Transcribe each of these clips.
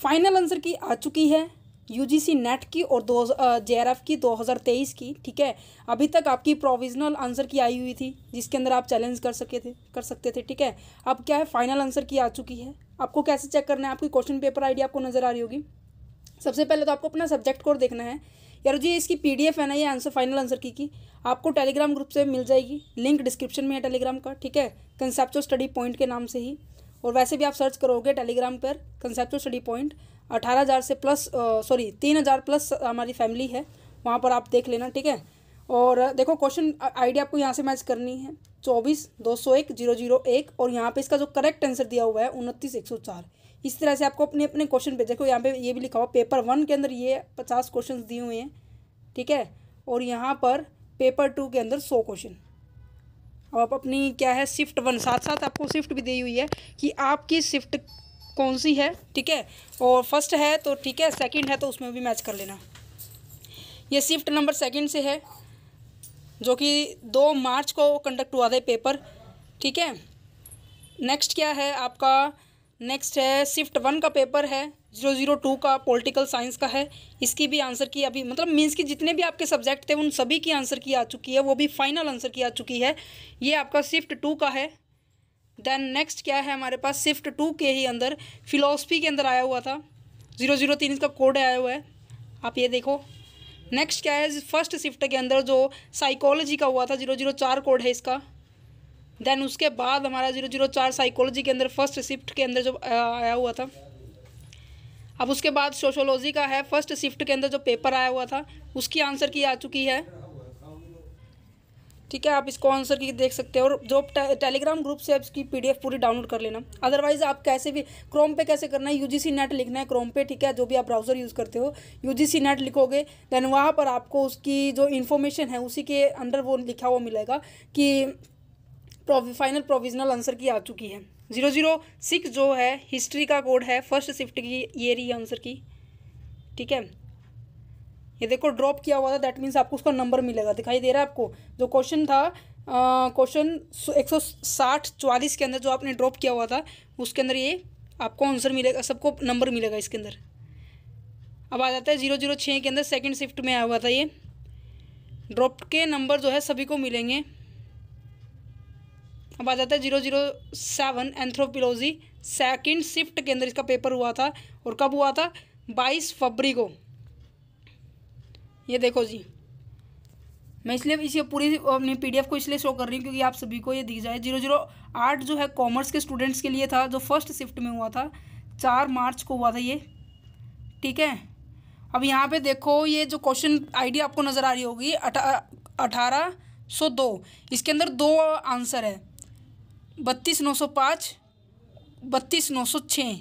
final answer की आ चुकी है यूजीसी नेट की और दो जे की 2023 की ठीक है अभी तक आपकी प्रोविजनल आंसर की आई हुई थी जिसके अंदर आप चैलेंज कर सके थे कर सकते थे ठीक है अब क्या है फाइनल आंसर की आ चुकी है आपको कैसे चेक करना है आपकी क्वेश्चन पेपर आईडी आपको नज़र आ रही होगी सबसे पहले तो आपको अपना सब्जेक्ट कोड देखना है यार जी इसकी पी है ना ये आंसर फाइनल आंसर की की आपको टेलीग्राम ग्रुप से मिल जाएगी लिंक डिस्क्रिप्शन में है टेलीग्राम का ठीक है कंसेप्चुअल स्टडी पॉइंट के नाम से ही और वैसे भी आप सर्च करोगे टेलीग्राम पर कंसेप्ट स्टडी पॉइंट अठारह हज़ार से प्लस सॉरी तीन हज़ार प्लस हमारी फैमिली है वहाँ पर आप देख लेना ठीक है और देखो क्वेश्चन आइडिया आपको यहाँ से मैच करनी है चौबीस दो सौ एक जीरो जीरो एक और यहाँ पे इसका जो करेक्ट आंसर दिया हुआ है उनतीस एक सौ चार इस तरह से आपको अपने अपने क्वेश्चन पे देखो यहाँ पे ये भी लिखा हुआ पेपर वन के अंदर ये पचास क्वेश्चन दिए हुए हैं ठीक है और यहाँ पर पेपर टू के अंदर सौ क्वेश्चन आप अपनी क्या है शिफ्ट वन साथ साथ आपको शिफ्ट भी दी हुई है कि आपकी शिफ्ट कौन सी है ठीक है और फर्स्ट है तो ठीक है सेकंड है तो उसमें भी मैच कर लेना ये शिफ्ट नंबर सेकंड से है जो कि दो मार्च को कंडक्ट हुआ था पेपर ठीक है नेक्स्ट क्या है आपका नेक्स्ट है शिफ्ट वन का पेपर है जीरो जीरो टू का पॉलिटिकल साइंस का है इसकी भी आंसर की अभी मतलब मीन्स की जितने भी आपके सब्जेक्ट थे उन सभी की आंसर की आ चुकी है वो भी फाइनल आंसर की आ चुकी है ये आपका शिफ्ट टू का है देन नेक्स्ट क्या है हमारे पास शिफ्ट टू के ही अंदर फिलोसफी के अंदर आया हुआ था जीरो जीरो तीन इसका कोड आया हुआ है आप ये देखो नेक्स्ट क्या है फर्स्ट शिफ्ट के अंदर जो साइकोलॉजी का हुआ था जीरो जीरो चार कोड है इसका देन उसके बाद हमारा जीरो जीरो चार साइकोलॉजी के अंदर फर्स्ट शिफ्ट के अंदर जो आया हुआ था अब उसके बाद सोशोलॉजी का है फर्स्ट शिफ्ट के अंदर जो पेपर आया हुआ था उसकी आंसर की आ चुकी है ठीक है आप इसको आंसर की देख सकते हो और जो टे, टेलीग्राम ग्रुप से आप इसकी पीडीएफ पूरी डाउनलोड कर लेना अदरवाइज आप कैसे भी क्रोम पे कैसे करना है यूजीसी नेट लिखना है क्रोम पे ठीक है जो भी आप ब्राउज़र यूज़ करते हो यूजीसी नेट लिखोगे देन वहाँ पर आपको उसकी जो इन्फॉर्मेशन है उसी के अंडर वो लिखा हुआ मिलेगा कि फाइनल प्रोविजनल आंसर की आ चुकी है जीरो जीरो सिक्स जो है हिस्ट्री का कोड है फर्स्ट शिफ्ट की ये रही है आंसर की ठीक है ये देखो ड्रॉप किया हुआ था दैट मीन्स आपको उसका नंबर मिलेगा दिखाई दे रहा है आपको जो क्वेश्चन था क्वेश्चन एक सौ साठ चवालीस के अंदर जो आपने ड्रॉप किया हुआ था उसके अंदर ये आपको आंसर मिलेगा सबको नंबर मिलेगा इसके अंदर अब आ जाता है जीरो जीरो छः के अंदर सेकेंड शिफ्ट में आया हुआ था ये ड्रॉप के नंबर जो है सभी को मिलेंगे अब आ जाता है zero zero seven anthropology second shift के अंदर इसका पेपर हुआ था और कब हुआ था बाईस फरवरी को ये देखो जी मैं इसलिए इसे पूरी अपनी पीडीएफ को इसलिए शो कर रही हूँ क्योंकि आप सभी को ये दिख जाए जीरो जीरो आठ जो है कॉमर्स के स्टूडेंट्स के लिए था जो फर्स्ट शिफ्ट में हुआ था चार मार्च को हुआ था ये ठीक है अब यहाँ पे देखो ये जो क्वेश्चन आईडी आपको नज़र आ रही होगी अठारह सौ दो इसके अंदर दो आंसर है बत्तीस नौ सौ पाँच बत्तीस नौ सौ छः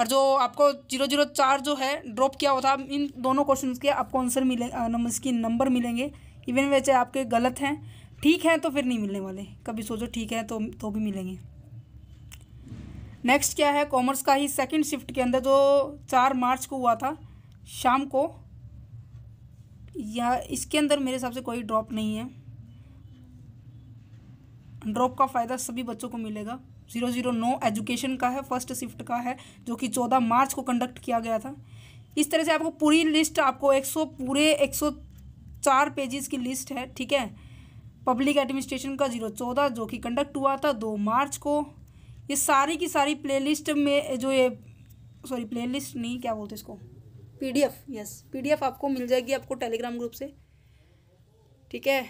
और जो आपको जीरो जीरो चार जो है ड्रॉप किया हुआ था इन दोनों क्वेश्चन के आपको आंसर मिले इसके नंबर मिलेंगे इवन वैसे आपके गलत हैं ठीक हैं तो फिर नहीं मिलने वाले कभी सोचो ठीक है तो तो भी मिलेंगे नेक्स्ट क्या है कॉमर्स का ही सेकंड शिफ्ट के अंदर जो चार मार्च को हुआ था शाम को या इसके अंदर मेरे हिसाब से कोई ड्रॉप नहीं है ड्रॉप का फ़ायदा सभी बच्चों को मिलेगा जीरो जीरो नौ एजुकेशन का है फर्स्ट शिफ्ट का है जो कि चौदह मार्च को कंडक्ट किया गया था इस तरह से आपको पूरी लिस्ट आपको एक सौ पूरे एक सौ चार पेजेस की लिस्ट है ठीक है पब्लिक एडमिनिस्ट्रेशन का जीरो चौदह जो कि कंडक्ट हुआ था दो मार्च को ये सारी की सारी प्लेलिस्ट में जो ये सॉरी प्लेलिस्ट नहीं क्या बोलते इसको पीडीएफ यस पीडीएफ आपको मिल जाएगी आपको टेलीग्राम ग्रुप से ठीक है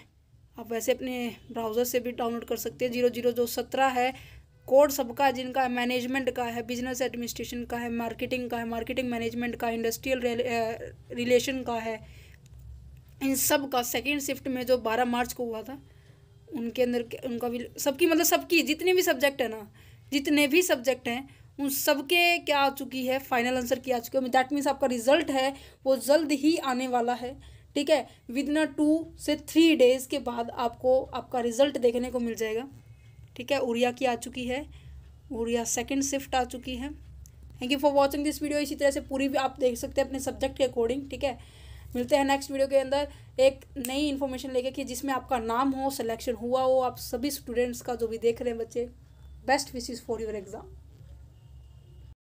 आप वैसे अपने ब्राउज़र से भी डाउनलोड कर सकते हैं जीरो जीरो जो सत्रह है कोड सबका जिनका मैनेजमेंट का है बिजनेस एडमिनिस्ट्रेशन का है मार्केटिंग का है मार्केटिंग मैनेजमेंट का इंडस्ट्रियल रिलेशन का है इन सब का सेकेंड शिफ्ट में जो बारह मार्च को हुआ था उनके अंदर उनका भी सबकी मतलब सबकी जितने भी सब्जेक्ट है ना जितने भी सब्जेक्ट हैं उन सबके क्या आ चुकी है फाइनल आंसर की आ चुकी है दैट मीन्स आपका रिजल्ट है वो जल्द ही आने वाला है ठीक है विद इन टू से थ्री डेज़ के बाद आपको आपका रिजल्ट देखने को मिल जाएगा ठीक है उड़िया की आ चुकी है उड़िया सेकेंड शिफ्ट आ चुकी है thank you for watching this video इसी तरह से पूरी भी आप देख सकते हैं अपने सब्जेक्ट के अकॉर्डिंग ठीक है मिलते हैं नेक्स्ट वीडियो के अंदर एक नई इन्फॉर्मेशन लेके कि जिसमें आपका नाम हो सिलेक्शन हुआ हो आप सभी स्टूडेंट्स का जो भी देख रहे हैं बच्चे best wishes for your exam